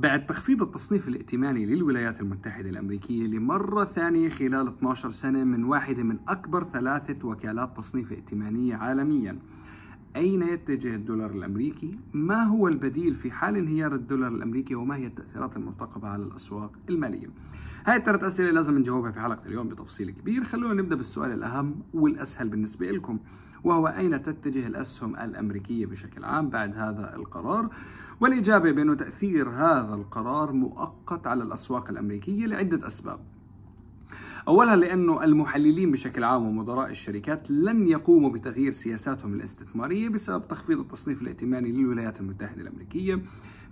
بعد تخفيض التصنيف الائتماني للولايات المتحدة الأمريكية لمرة ثانية خلال 12 سنة من واحدة من أكبر ثلاثة وكالات تصنيف ائتمانية عالمياً أين يتجه الدولار الأمريكي؟ ما هو البديل في حال انهيار الدولار الأمريكي وما هي التأثيرات المرتقبة على الأسواق المالية؟ هاي الثلاث أسئلة لازم نجاوبها في حلقة اليوم بتفصيل كبير خلونا نبدأ بالسؤال الأهم والأسهل بالنسبة لكم وهو أين تتجه الأسهم الأمريكية بشكل عام بعد هذا القرار؟ والإجابة بأنه تأثير هذا القرار مؤقت على الأسواق الأمريكية لعدة أسباب أولها لأنه المحللين بشكل عام ومدراء الشركات لن يقوموا بتغيير سياساتهم الاستثمارية بسبب تخفيض التصنيف الائتماني للولايات المتحدة الأمريكية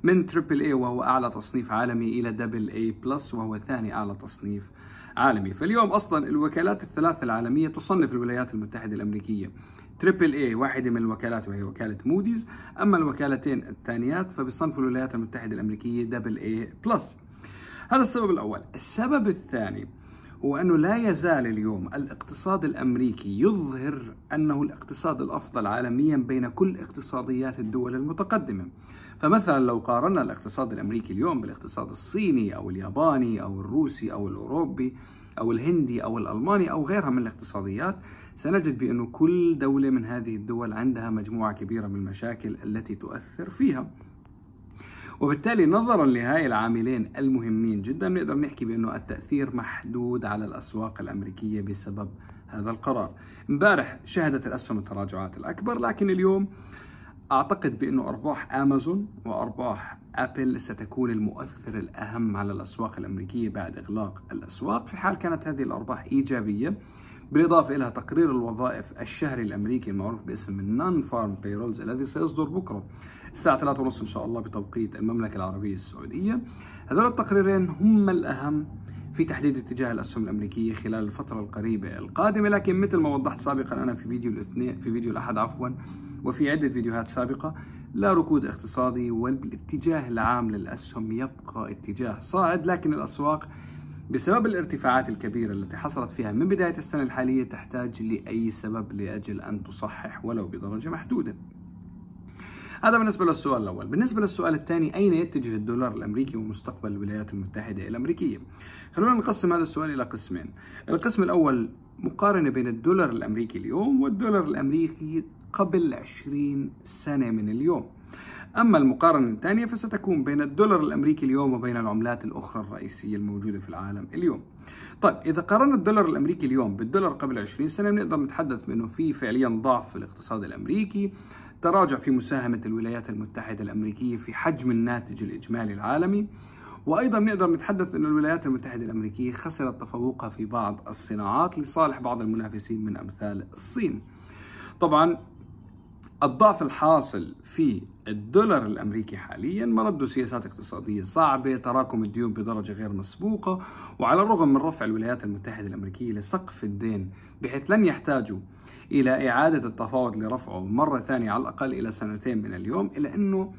من تريبل اي وهو أعلى تصنيف عالمي إلى دبل اي بلس وهو ثاني أعلى تصنيف عالمي فاليوم أصلا الوكالات الثلاثة العالمية تصنف الولايات المتحدة الأمريكية تريبل اي واحدة من الوكالات وهي وكالة موديز أما الوكالتين الثانيات فبصنف الولايات المتحدة الأمريكية دبل اي بلس هذا السبب الأول السبب الثاني هو أنه لا يزال اليوم الاقتصاد الأمريكي يظهر أنه الاقتصاد الأفضل عالميا بين كل اقتصاديات الدول المتقدمة فمثلا لو قارنا الاقتصاد الأمريكي اليوم بالاقتصاد الصيني أو الياباني أو الروسي أو الأوروبي أو الهندي أو الألماني أو غيرها من الاقتصاديات سنجد بأن كل دولة من هذه الدول عندها مجموعة كبيرة من المشاكل التي تؤثر فيها وبالتالي نظرا لهاي العاملين المهمين جدا نقدر نحكي بأنه التأثير محدود على الأسواق الأمريكية بسبب هذا القرار امبارح شهدت الأسهم التراجعات الأكبر لكن اليوم أعتقد بأنه أرباح أمازون وأرباح أبل ستكون المؤثر الأهم على الأسواق الأمريكية بعد إغلاق الأسواق في حال كانت هذه الأرباح إيجابية بالإضافة إلى تقرير الوظائف الشهري الأمريكي المعروف باسم النون فارم بيرولز الذي سيصدر بكرة الساعة 3:30 إن شاء الله بتوقيت المملكة العربية السعودية هذول التقريرين هم الأهم في تحديد اتجاه الاسهم الامريكيه خلال الفتره القريبه القادمه لكن مثل ما وضحت سابقا انا في فيديو الاثنين في فيديو الاحد عفوا وفي عده فيديوهات سابقه لا ركود اقتصادي والاتجاه العام للاسهم يبقى اتجاه صاعد لكن الاسواق بسبب الارتفاعات الكبيرة التي حصلت فيها من بداية السنة الحالية تحتاج لأي سبب لأجل أن تصحح ولو بدرجة محدودة هذا بالنسبة للسؤال الأول بالنسبة للسؤال الثاني أين يتجه الدولار الأمريكي ومستقبل الولايات المتحدة الأمريكية خلونا نقسم هذا السؤال إلى قسمين القسم الأول مقارنة بين الدولار الأمريكي اليوم والدولار الأمريكي قبل 20 سنة من اليوم أما المقارنة الثانية فستكون بين الدولار الأمريكي اليوم وبين العملات الأخرى الرئيسية الموجودة في العالم اليوم طيب إذا قارنا الدولار الأمريكي اليوم بالدولار قبل 20 سنة بنقدر نتحدث بأنه في فعليا ضعف في الاقتصاد الأمريكي تراجع في مساهمة الولايات المتحدة الأمريكية في حجم الناتج الإجمالي العالمي وايضا نقدر نتحدث ان الولايات المتحده الامريكيه خسرت تفوقها في بعض الصناعات لصالح بعض المنافسين من امثال الصين. طبعا الضعف الحاصل في الدولار الامريكي حاليا مرده سياسات اقتصاديه صعبه، تراكم الديون بدرجه غير مسبوقه، وعلى الرغم من رفع الولايات المتحده الامريكيه لسقف الدين بحيث لن يحتاجوا الى اعاده التفاوض لرفعه مره ثانيه على الاقل الى سنتين من اليوم، الا انه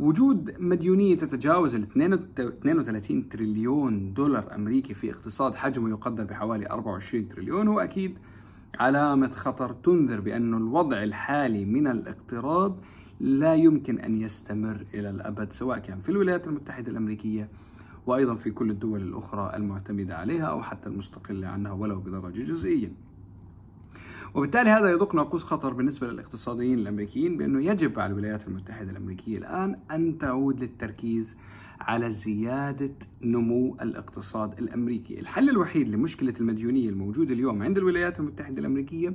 وجود مديونية تتجاوز ال 32 تريليون دولار أمريكي في اقتصاد حجمه يقدر بحوالي 24 تريليون هو أكيد علامة خطر تنذر بأن الوضع الحالي من الاقتراض لا يمكن أن يستمر إلى الأبد سواء كان في الولايات المتحدة الأمريكية وأيضا في كل الدول الأخرى المعتمدة عليها أو حتى المستقلة عنها ولو بدرجة جزئية وبالتالي هذا يدق ناقوس خطر بالنسبة للاقتصاديين الأمريكيين بأنه يجب على الولايات المتحدة الأمريكية الآن أن تعود للتركيز على زيادة نمو الاقتصاد الأمريكي الحل الوحيد لمشكلة المديونية الموجودة اليوم عند الولايات المتحدة الأمريكية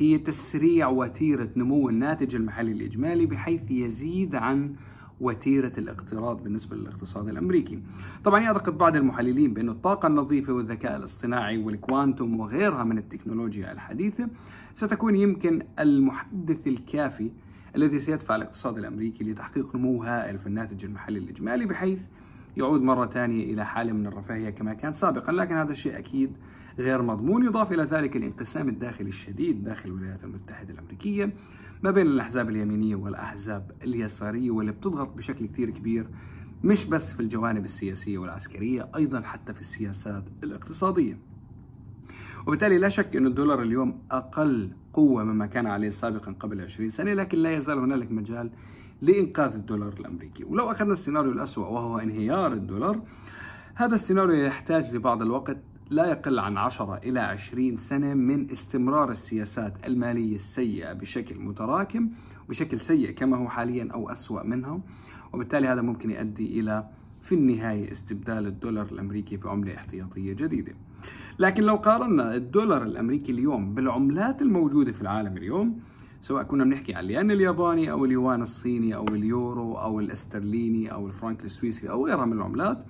هي تسريع وتيرة نمو الناتج المحلي الإجمالي بحيث يزيد عن وتيرة الاقتراض بالنسبة للاقتصاد الأمريكي طبعا يعتقد بعض المحللين بأن الطاقة النظيفة والذكاء الاصطناعي والكوانتوم وغيرها من التكنولوجيا الحديثة ستكون يمكن المحدث الكافي الذي سيدفع الاقتصاد الأمريكي لتحقيق نمو هائل في الناتج المحلي الإجمالي بحيث يعود مرة ثانية إلى حالة من الرفاهية كما كان سابقا لكن هذا الشيء أكيد غير مضمون يضاف إلى ذلك الانقسام الداخلي الشديد داخل الولايات المتحدة الأمريكية ما بين الأحزاب اليمينية والأحزاب اليسارية واللي بتضغط بشكل كثير كبير مش بس في الجوانب السياسية والعسكرية أيضا حتى في السياسات الاقتصادية وبالتالي لا شك أن الدولار اليوم أقل قوة مما كان عليه سابقا قبل 20 سنة لكن لا يزال هنالك مجال لإنقاذ الدولار الأمريكي ولو أخذنا السيناريو الأسوأ وهو انهيار الدولار هذا السيناريو يحتاج لبعض الوقت لا يقل عن 10 إلى 20 سنة من استمرار السياسات المالية السيئة بشكل متراكم بشكل سيء كما هو حاليا أو أسوأ منها وبالتالي هذا ممكن يؤدي إلى في النهاية استبدال الدولار الأمريكي بعملة احتياطية جديدة لكن لو قارنا الدولار الأمريكي اليوم بالعملات الموجودة في العالم اليوم سواء كنا بنحكي عن الين الياباني أو اليوان الصيني أو اليورو أو الاسترليني أو الفرنك السويسري أو غيرها من العملات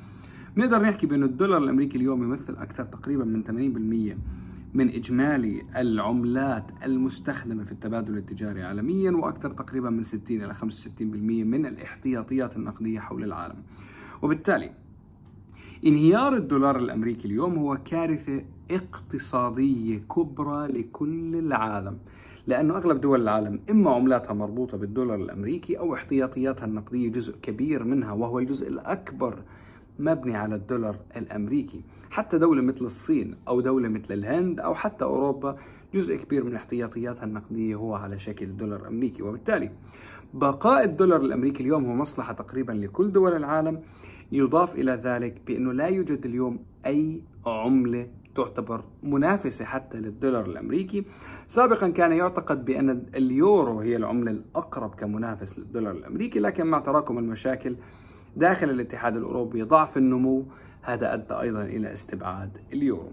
نقدر نحكي بأن الدولار الأمريكي اليوم يمثل أكثر تقريبا من 80% من إجمالي العملات المستخدمة في التبادل التجاري عالميا وأكثر تقريبا من 60 إلى 65% من الاحتياطيات النقدية حول العالم وبالتالي انهيار الدولار الأمريكي اليوم هو كارثة اقتصادية كبرى لكل العالم لأنه أغلب دول العالم إما عملاتها مربوطة بالدولار الأمريكي أو احتياطياتها النقدية جزء كبير منها وهو الجزء الأكبر مبني على الدولار الامريكي حتى دوله مثل الصين او دوله مثل الهند او حتى اوروبا جزء كبير من احتياطياتها النقديه هو على شكل دولار امريكي وبالتالي بقاء الدولار الامريكي اليوم هو مصلحه تقريبا لكل دول العالم يضاف الى ذلك بانه لا يوجد اليوم اي عمله تعتبر منافسة حتى للدولار الأمريكي سابقا كان يعتقد بأن اليورو هي العملة الأقرب كمنافس للدولار الأمريكي لكن مع تراكم المشاكل داخل الاتحاد الأوروبي ضعف النمو هذا أدى أيضا إلى استبعاد اليورو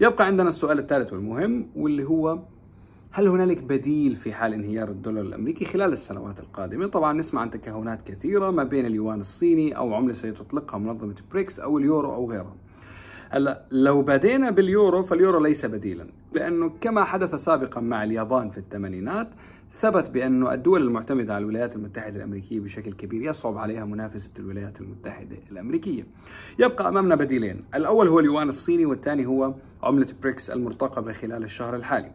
يبقى عندنا السؤال الثالث والمهم واللي هو هل هنالك بديل في حال انهيار الدولار الامريكي خلال السنوات القادمه؟ طبعا نسمع عن تكهنات كثيره ما بين اليوان الصيني او عمله سيتطلقها منظمه بريكس او اليورو او غيرها. هلا لو بدينا باليورو فاليورو ليس بديلا لانه كما حدث سابقا مع اليابان في الثمانينات ثبت بأن الدول المعتمدة على الولايات المتحدة الأمريكية بشكل كبير يصعب عليها منافسة الولايات المتحدة الأمريكية يبقى أمامنا بديلين الأول هو اليوان الصيني والثاني هو عملة بريكس المرتقبة خلال الشهر الحالي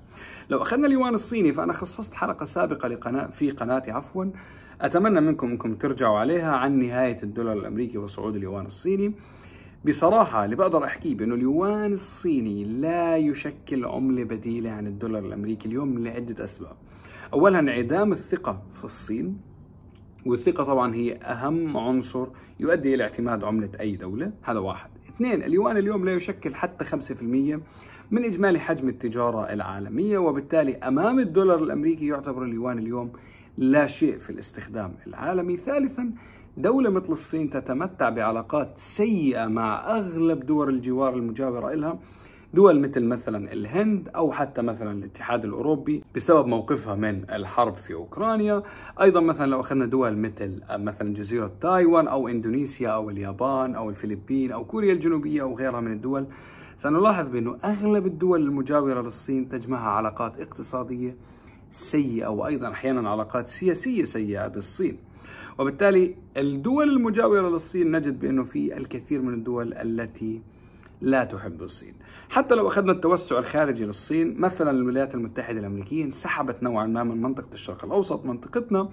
لو أخذنا اليوان الصيني فأنا خصصت حلقة سابقة لقناة في قناتي عفواً أتمنى منكم أنكم ترجعوا عليها عن نهاية الدولار الأمريكي وصعود اليوان الصيني بصراحة اللي بقدر أحكيه بأنه اليوان الصيني لا يشكل عملة بديلة عن الدولار الأمريكي اليوم لعدة أسباب اولا انعدام الثقة في الصين والثقة طبعا هي أهم عنصر يؤدي إلى اعتماد عملة أي دولة هذا واحد اثنين اليوان اليوم لا يشكل حتى 5% من إجمالي حجم التجارة العالمية وبالتالي أمام الدولار الأمريكي يعتبر اليوان اليوم لا شيء في الاستخدام العالمي ثالثا دولة مثل الصين تتمتع بعلاقات سيئة مع أغلب دول الجوار المجاورة لها دول مثل مثلا الهند أو حتى مثلا الاتحاد الأوروبي بسبب موقفها من الحرب في أوكرانيا أيضا مثلا لو أخذنا دول مثل آه، مثلا جزيرة تايوان أو إندونيسيا أو اليابان أو الفلبين أو كوريا الجنوبية أو غيرها من الدول سنلاحظ بأنه أغلب الدول المجاورة للصين تجمعها علاقات اقتصادية سيئة وأيضا أحيانا علاقات سياسية سيئة بالصين وبالتالي الدول المجاورة للصين نجد بأنه في الكثير من الدول التي لا تحب الصين حتى لو أخذنا التوسع الخارجي للصين مثلا الولايات المتحدة الأمريكية انسحبت نوعا ما من منطقة الشرق الأوسط منطقتنا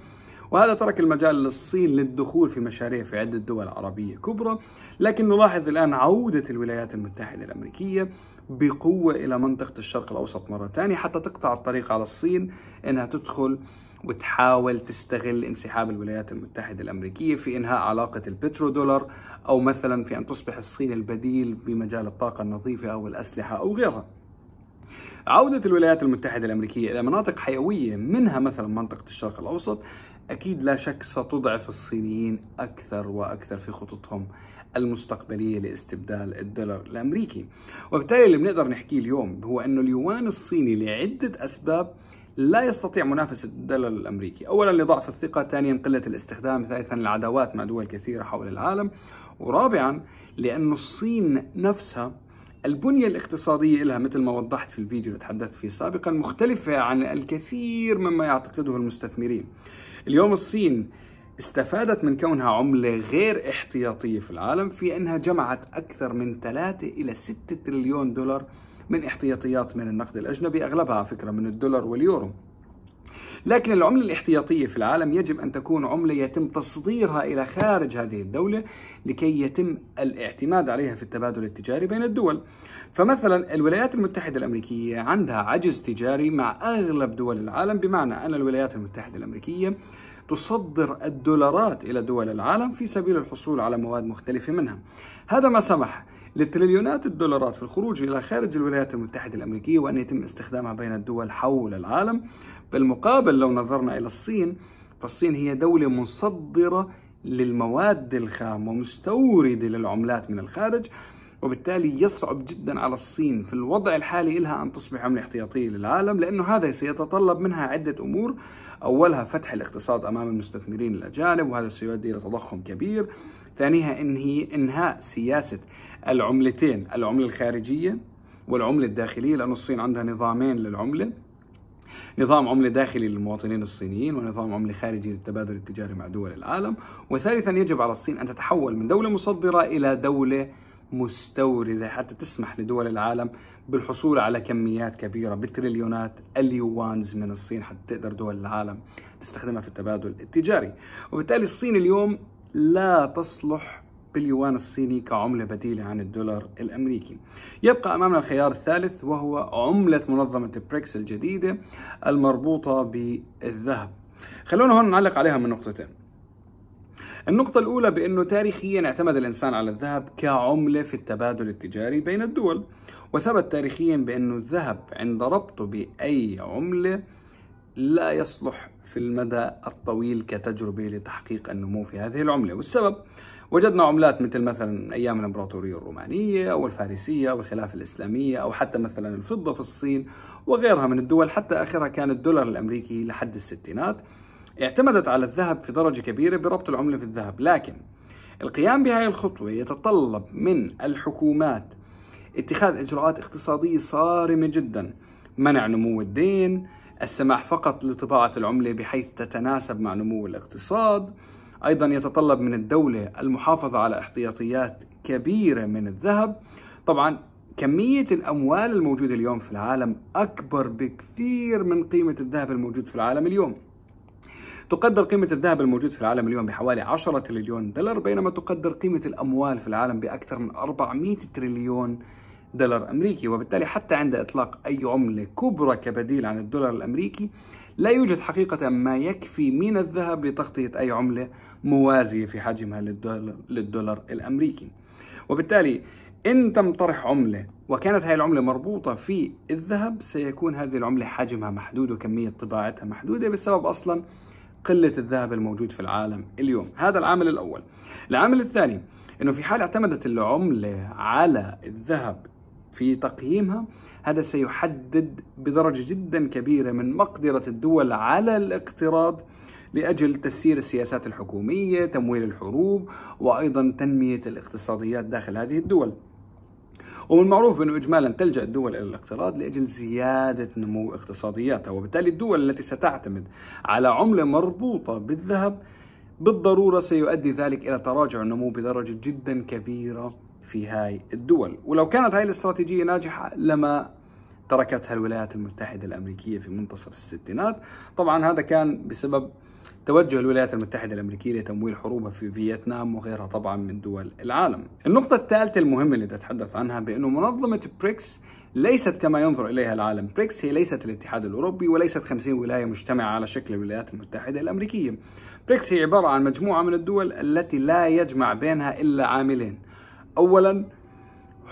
وهذا ترك المجال للصين للدخول في مشاريع في عدة دول عربية كبرى لكن نلاحظ الآن عودة الولايات المتحدة الأمريكية بقوة إلى منطقة الشرق الأوسط مرة ثانية حتى تقطع الطريق على الصين أنها تدخل وتحاول تستغل انسحاب الولايات المتحدة الأمريكية في إنهاء علاقة البترودولار أو مثلا في أن تصبح الصين البديل بمجال الطاقة النظيفة أو الأسلحة أو غيرها عودة الولايات المتحدة الأمريكية إلى مناطق حيوية منها مثلا منطقة الشرق الأوسط أكيد لا شك ستضعف الصينيين أكثر وأكثر في خططهم المستقبلية لاستبدال الدولار الأمريكي وبالتالي اللي بنقدر نحكيه اليوم هو أنه اليوان الصيني لعدة أسباب لا يستطيع منافسة الدولار الأمريكي أولا لضعف الثقة ثانيا قلة الاستخدام ثالثا العداوات مع دول كثيرة حول العالم ورابعا لأن الصين نفسها البنية الاقتصادية لها مثل ما وضحت في الفيديو اللي تحدثت فيه سابقا مختلفة عن الكثير مما يعتقده المستثمرين اليوم الصين استفادت من كونها عملة غير احتياطية في العالم في أنها جمعت أكثر من 3 إلى 6 تريليون دولار من احتياطيات من النقد الأجنبي أغلبها على فكرة من الدولار واليورو لكن العملة الاحتياطية في العالم يجب أن تكون عملة يتم تصديرها إلى خارج هذه الدولة لكي يتم الاعتماد عليها في التبادل التجاري بين الدول فمثلا الولايات المتحدة الأمريكية عندها عجز تجاري مع أغلب دول العالم بمعنى أن الولايات المتحدة الأمريكية تصدر الدولارات إلى دول العالم في سبيل الحصول على مواد مختلفة منها هذا ما سمح لتريليونات الدولارات في الخروج إلى خارج الولايات المتحدة الأمريكية وأن يتم استخدامها بين الدول حول العالم بالمقابل لو نظرنا إلى الصين فالصين هي دولة مصدرة للمواد الخام ومستوردة للعملات من الخارج وبالتالي يصعب جدا على الصين في الوضع الحالي لها أن تصبح عملة احتياطية للعالم لأنه هذا سيتطلب منها عدة أمور أولها فتح الاقتصاد أمام المستثمرين الأجانب وهذا سيؤدي إلى تضخم كبير ثانيها إنهي إنهاء سياسة العملتين العملة الخارجية والعملة الداخلية لأن الصين عندها نظامين للعملة نظام عملة داخلي للمواطنين الصينيين ونظام عملة خارجي للتبادل التجاري مع دول العالم وثالثا يجب على الصين أن تتحول من دولة مصدرة إلى دولة مستوردة حتى تسمح لدول العالم بالحصول على كميات كبيرة بتريليونات اليوانز من الصين حتى تقدر دول العالم تستخدمها في التبادل التجاري وبالتالي الصين اليوم لا تصلح باليوان الصيني كعملة بديلة عن الدولار الأمريكي يبقى أمامنا الخيار الثالث وهو عملة منظمة بريكس الجديدة المربوطة بالذهب خلونا هون نعلق عليها من نقطتين النقطة الأولى بأنه تاريخيا اعتمد الإنسان على الذهب كعملة في التبادل التجاري بين الدول وثبت تاريخيا بأنه الذهب عند ربطه بأي عملة لا يصلح في المدى الطويل كتجربة لتحقيق النمو في هذه العملة والسبب وجدنا عملات مثل مثلا أيام الإمبراطورية الرومانية أو الفارسية أو الخلافة الإسلامية أو حتى مثلا الفضة في الصين وغيرها من الدول حتى آخرها كان الدولار الأمريكي لحد الستينات اعتمدت على الذهب في درجة كبيرة بربط العملة في الذهب لكن القيام بهذه الخطوة يتطلب من الحكومات اتخاذ إجراءات اقتصادية صارمة جدا منع نمو الدين السماح فقط لطباعة العملة بحيث تتناسب مع نمو الاقتصاد أيضا يتطلب من الدولة المحافظة على احتياطيات كبيرة من الذهب طبعا كمية الأموال الموجودة اليوم في العالم أكبر بكثير من قيمة الذهب الموجود في العالم اليوم تقدر قيمة الذهب الموجود في العالم اليوم بحوالي 10 تريليون دولار بينما تقدر قيمة الأموال في العالم بأكثر من 400 تريليون دولار أمريكي وبالتالي حتى عند إطلاق أي عملة كبرى كبديل عن الدولار الأمريكي لا يوجد حقيقة ما يكفي من الذهب لتغطية أي عملة موازية في حجمها للدولار, للدولار الأمريكي وبالتالي إن تم طرح عملة وكانت هذه العملة مربوطة في الذهب سيكون هذه العملة حجمها محدود وكمية طباعتها محدودة بسبب أصلا قلة الذهب الموجود في العالم اليوم هذا العامل الأول العامل الثاني أنه في حال اعتمدت العملة على الذهب في تقييمها هذا سيحدد بدرجة جدا كبيرة من مقدرة الدول على الاقتراض لأجل تسيير السياسات الحكومية تمويل الحروب وأيضا تنمية الاقتصاديات داخل هذه الدول ومن المعروف بأنه إجمالا تلجأ الدول إلى الاقتراض لأجل زيادة نمو اقتصادياتها وبالتالي الدول التي ستعتمد على عملة مربوطة بالذهب بالضرورة سيؤدي ذلك إلى تراجع النمو بدرجة جدا كبيرة في هاي الدول ولو كانت هاي الاستراتيجية ناجحة لما تركتها الولايات المتحدة الأمريكية في منتصف الستينات طبعا هذا كان بسبب توجه الولايات المتحدة الأمريكية لتمويل حروبها في فيتنام وغيرها طبعا من دول العالم النقطة الثالثة المهمة اللي أتحدث عنها بأنه منظمة بريكس ليست كما ينظر إليها العالم بريكس هي ليست الاتحاد الأوروبي وليست 50 ولاية مجتمعة على شكل الولايات المتحدة الأمريكية بريكس هي عبارة عن مجموعة من الدول التي لا يجمع بينها إلا عاملين أولا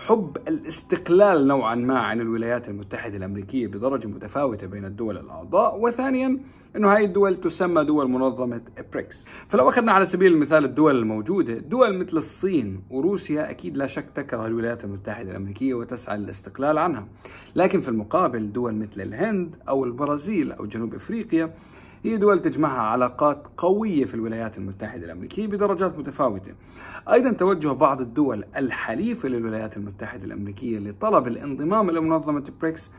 حب الاستقلال نوعا ما عن الولايات المتحدة الأمريكية بدرجة متفاوتة بين الدول الأعضاء وثانيا أنه هاي الدول تسمى دول منظمة بريكس فلو أخذنا على سبيل المثال الدول الموجودة دول مثل الصين وروسيا أكيد لا شك تكره الولايات المتحدة الأمريكية وتسعى للاستقلال عنها لكن في المقابل دول مثل الهند أو البرازيل أو جنوب أفريقيا هي دول تجمعها علاقات قوية في الولايات المتحدة الأمريكية بدرجات متفاوتة أيضا توجه بعض الدول الحليفة للولايات المتحدة الأمريكية لطلب الانضمام إلى منظمة بريكس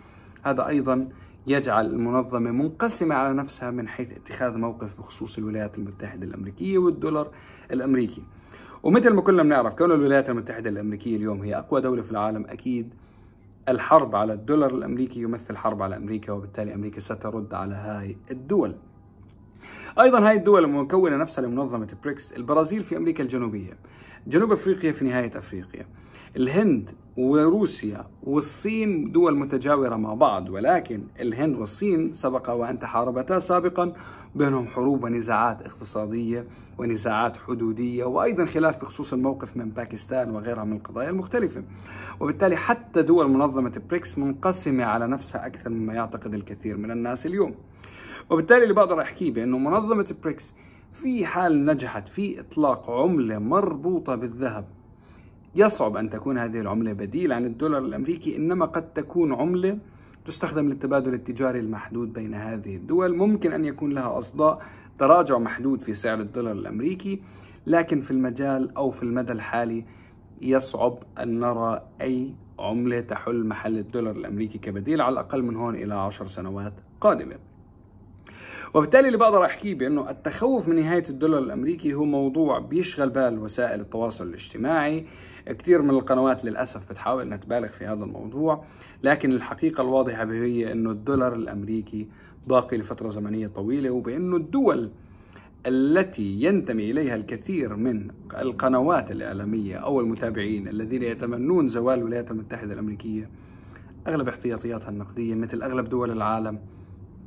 هذا أيضا يجعل المنظمة منقسمة على نفسها من حيث اتخاذ موقف بخصوص الولايات المتحدة الأمريكية والدولار الأمريكي ومثل ما كلنا بنعرف كون الولايات المتحدة الأمريكية اليوم هي أقوى دولة في العالم أكيد الحرب على الدولار الأمريكي يمثل حرب على أمريكا وبالتالي أمريكا سترد على هاي الدول ايضا هاي الدول المكونه نفسها لمنظمه بريكس البرازيل في امريكا الجنوبيه جنوب افريقيا في نهايه افريقيا الهند وروسيا والصين دول متجاوره مع بعض ولكن الهند والصين سبق وان تحاربتا سابقا بينهم حروب ونزاعات اقتصاديه ونزاعات حدوديه وايضا خلاف بخصوص الموقف من باكستان وغيرها من القضايا المختلفه وبالتالي حتى دول منظمه بريكس منقسمه على نفسها اكثر مما يعتقد الكثير من الناس اليوم وبالتالي اللي بقدر احكيه بانه منظمه بريكس في حال نجحت في اطلاق عمله مربوطه بالذهب يصعب ان تكون هذه العمله بديل عن الدولار الامريكي انما قد تكون عمله تستخدم للتبادل التجاري المحدود بين هذه الدول ممكن ان يكون لها اصداء تراجع محدود في سعر الدولار الامريكي لكن في المجال او في المدى الحالي يصعب ان نرى اي عمله تحل محل الدولار الامريكي كبديل على الاقل من هون الى عشر سنوات قادمه وبالتالي اللي بقدر احكيه بانه التخوف من نهايه الدولار الامريكي هو موضوع بيشغل بال وسائل التواصل الاجتماعي كثير من القنوات للاسف بتحاول انها تبالغ في هذا الموضوع لكن الحقيقه الواضحه هي انه الدولار الامريكي باقي لفتره زمنيه طويله وبانه الدول التي ينتمي اليها الكثير من القنوات الاعلاميه او المتابعين الذين يتمنون زوال الولايات المتحده الامريكيه اغلب احتياطياتها النقديه مثل اغلب دول العالم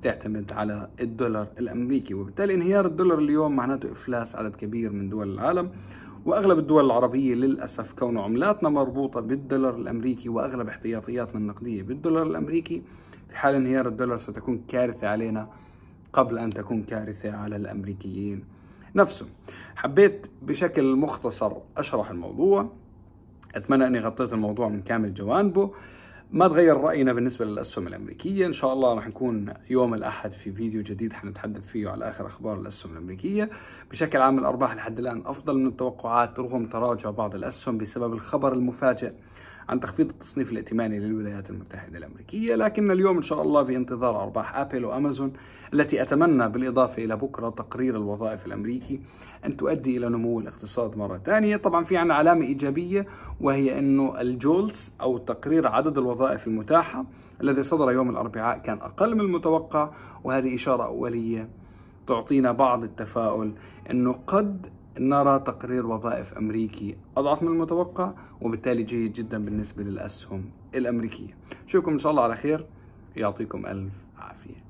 بتعتمد على الدولار الامريكي وبالتالي انهيار الدولار اليوم معناته افلاس عدد كبير من دول العالم واغلب الدول العربيه للاسف كون عملاتنا مربوطه بالدولار الامريكي واغلب احتياطياتنا النقديه بالدولار الامريكي في حال انهيار الدولار ستكون كارثه علينا قبل ان تكون كارثه على الامريكيين نفسه حبيت بشكل مختصر اشرح الموضوع اتمنى اني غطيت الموضوع من كامل جوانبه ما تغير راينا بالنسبه للاسهم الامريكيه ان شاء الله راح نكون يوم الاحد في فيديو جديد حنتحدث فيه على اخر اخبار الاسهم الامريكيه بشكل عام الارباح لحد الان افضل من التوقعات رغم تراجع بعض الاسهم بسبب الخبر المفاجئ عن تخفيض التصنيف الائتماني للولايات المتحدة الأمريكية لكن اليوم إن شاء الله بانتظار أرباح أبل وأمازون التي أتمنى بالإضافة إلى بكرة تقرير الوظائف الأمريكي أن تؤدي إلى نمو الاقتصاد مرة ثانية طبعا في عنا علامة إيجابية وهي أنه الجولز أو تقرير عدد الوظائف المتاحة الذي صدر يوم الأربعاء كان أقل من المتوقع وهذه إشارة أولية تعطينا بعض التفاؤل أنه قد نرى تقرير وظائف أمريكي أضعف من المتوقع وبالتالي جيد جدا بالنسبة للأسهم الأمريكية نشوفكم إن شاء الله على خير يعطيكم ألف عافية